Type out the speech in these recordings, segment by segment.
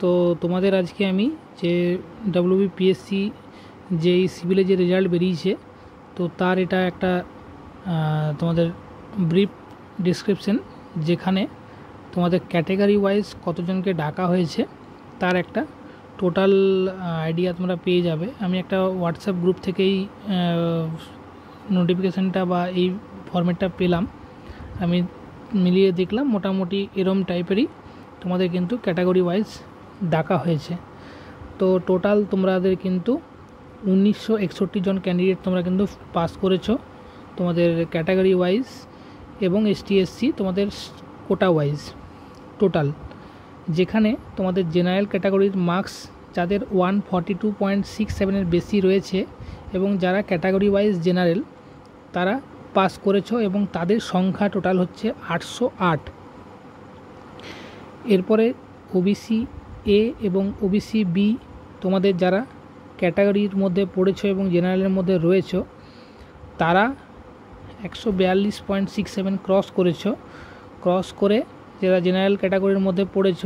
তো তোমাদের আজকে আমি যে ডাব্লিউবিপিএসসি যে সিভিলে যে রেজাল্ট বেরিয়েছে তো তার এটা একটা তোমাদের ব্রিফ ডিসক্রিপশন যেখানে তোমাদের ক্যাটেগরি ওয়াইজ কতজনকে ডাকা হয়েছে তার একটা টোটাল আইডিয়া তোমরা পেয়ে যাবে আমি একটা হোয়াটসঅ্যাপ গ্রুপ থেকেই নোটিফিকেশানটা বা এই ফর্মেটটা পেলাম আমি মিলিয়ে দেখলাম মোটামুটি এরম টাইপেরই তোমাদের কিন্তু ক্যাটাগরি ওয়াইজ ডাকা হয়েছে তো টোটাল তোমাদের কিন্তু উনিশশো জন ক্যান্ডিডেট তোমরা কিন্তু পাস করেছো তোমাদের ক্যাটাগরি ওয়াইজ এবং এস এসসি তোমাদের কোটা ওয়াইজ টোটাল যেখানে তোমাদের জেনারেল ক্যাটাগরির মার্কস যাদের one forty two point six সেভেনের বেশি রয়েছে এবং যারা ক্যাটাগরি ওয়াইজ জেনারেল তারা পাস করেছো এবং তাদের সংখ্যা টোটাল হচ্ছে আটশো আট এরপরে ওবিসি এ এবং ওবিসি বি তোমাদের যারা ক্যাটাগরির মধ্যে পড়েছ এবং জেনারেলের মধ্যে রয়েছ তারা একশো বিয়াল্লিশ পয়েন্ট সিক্স সেভেন ক্রস করেছ ক্রস করে যারা জেনারেল ক্যাটাগরির মধ্যে পড়েছ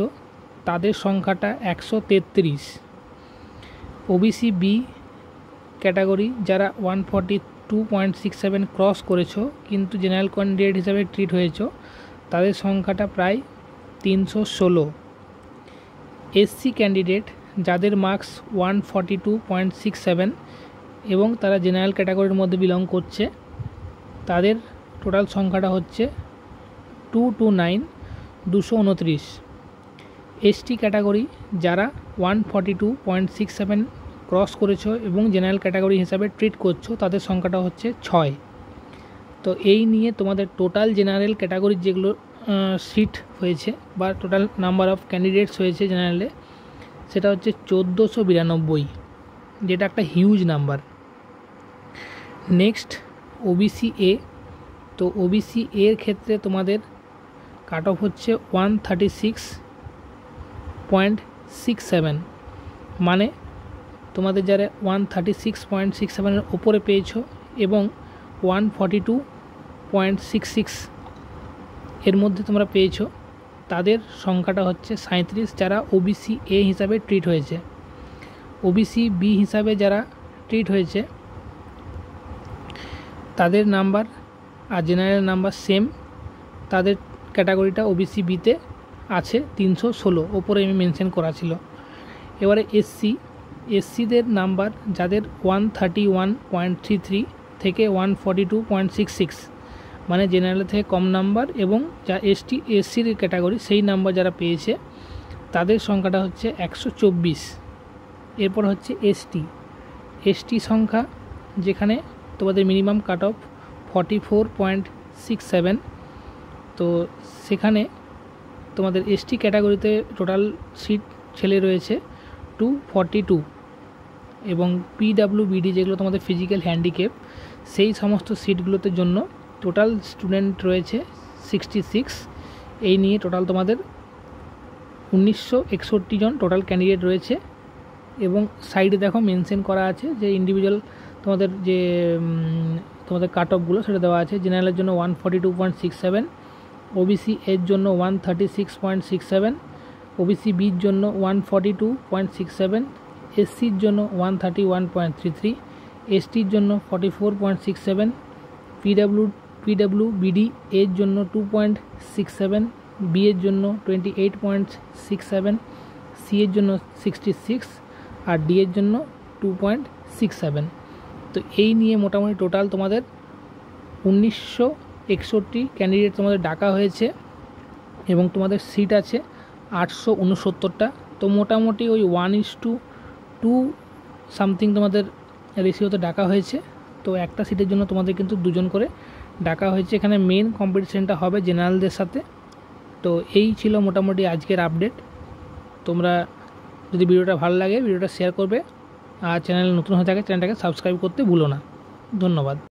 তাদের সংখ্যাটা একশো তেত্রিশ ওবিসি বি ক্যাটাগরি যারা one forty two point six seven cross করেছো কিন্তু জেনারেল ক্যান্ডিডেট হিসাবে ট্রিট হয়েছ তাদের সংখ্যাটা প্রায় তিনশো ষোলো এসসি ক্যান্ডিডেট যাদের marks one forty two point six seven এবং তারা জেনারেল ক্যাটাগরির মধ্যে বিলং করছে তাদের টোটাল সংখ্যাটা হচ্ছে টু টু নাইন দুশো উনত্রিশ এসটি ক্যাটাগরি যারা one forty two point six seven cross করেছো এবং জেনারেল ক্যাটাগরি হিসাবে ট্রিট করছো তাদের সংখ্যাটা হচ্ছে ছয় তো এই নিয়ে তোমাদের টোটাল জেনারেল ক্যাটাগরির যেগুলো সিট হয়েছে বা টোটাল নাম্বার অফ ক্যান্ডিডেটস হয়েছে জেনারেলে সেটা হচ্ছে চোদ্দোশো বিরানব্বই যেটা একটা huge number next OBC A তো ওবিসি এর ক্ষেত্রে তোমাদের কাট অফ হচ্ছে one thirty six point six seven মানে তোমাদের যারা one thirty six point six সেভেনের ওপরে পেয়েছো এবং one forty two point six six এর মধ্যে তোমরা পেয়েছো তাদের সংখ্যাটা হচ্ছে সাঁত্রিশ যারা ওবিসি এ হিসাবে ট্রিট হয়েছে ওবিসি বি হিসাবে যারা ট্রিট হয়েছে তাদের নাম্বার আর জেনারেল নাম্বার সেম তাদের ক্যাটাগরিটা ওবিসি বিতে আছে তিনশো ষোলো ওপরে আমি মেনশন করা ছিল এবারে এসসি এসসিদের নাম্বার যাদের one thirty one point three three থেকে one forty two point six six মানে জেনারেল থেকে কম নাম্বার এবং যা এসটি এসসির ক্যাটাগরি সেই নাম্বার যারা পেয়েছে তাদের সংখ্যাটা হচ্ছে একশো চব্বিশ এরপর হচ্ছে এসটি এসটি সংখ্যা যেখানে তোমাদের minimum cut off forty four point six seven তো সেখানে তোমাদের এসটি ক্যাটাগরিতে টোটাল সিট ছেলে রয়েছে টু ফর্টি টু এবং পিডাব্লিউ বিডি যেগুলো তোমাদের ফিজিক্যাল হ্যান্ডিক্যাপ সেই সমস্ত সিটগুলোতে জন্য টোটাল স্টুডেন্ট রয়েছে সিক্সটি সিক্স এই নিয়ে টোটাল তোমাদের উনিশশো একষট্টি জন টোটাল ক্যান্ডিডেট রয়েছে এবং সাইডে দেখো মেনশন করা আছে যে ইন্ডিভিজুয়াল তোমাদের যে তোমাদের কাট অফগুলো সেটা দেওয়া আছে জেনারেলের জন্য one forty two point six seven OBC এর জন্য one thirty six point six seven OBC বির জন্য one forty two point six seven এসসির জন্য one thirty one point three three এসটির জন্য forty four point six seven PW PWBD এর জন্য two point six seven B এর জন্য twenty eight point six seven C এর জন্য সিক্সটি সিক্স আর ডি এর জন্য টু পয়েন্ট সিক্স সেভেন তো এই নিয়ে মোটামুটি টোটাল তোমাদের উনিশশো একষট্টি ক্যান্ডিডেট তোমাদের ডাকা হয়েছে এবং তোমাদের সিট আছে আটশো উনসত্তরটা তো মোটামুটি ওই one is two two something তোমাদের রেশিওতে ডাকা হয়েছে তো একটা সিটের জন্য তোমাদের কিন্তু দুজন করে ডাকা হয়েছে এখানে মেন কম্পিটিশানটা হবে জেনারেলদের সাথে তো এই ছিল মোটামুটি আজকের আপডেট তোমরা যদি ভিডিওটা ভালো লাগে ভিডিওটা শেয়ার করবে আর চ্যানেল নতুন হয়ে থাকে চ্যানেলটাকে সাবস্ক্রাইব করতে ভুলো না ধন্যবাদ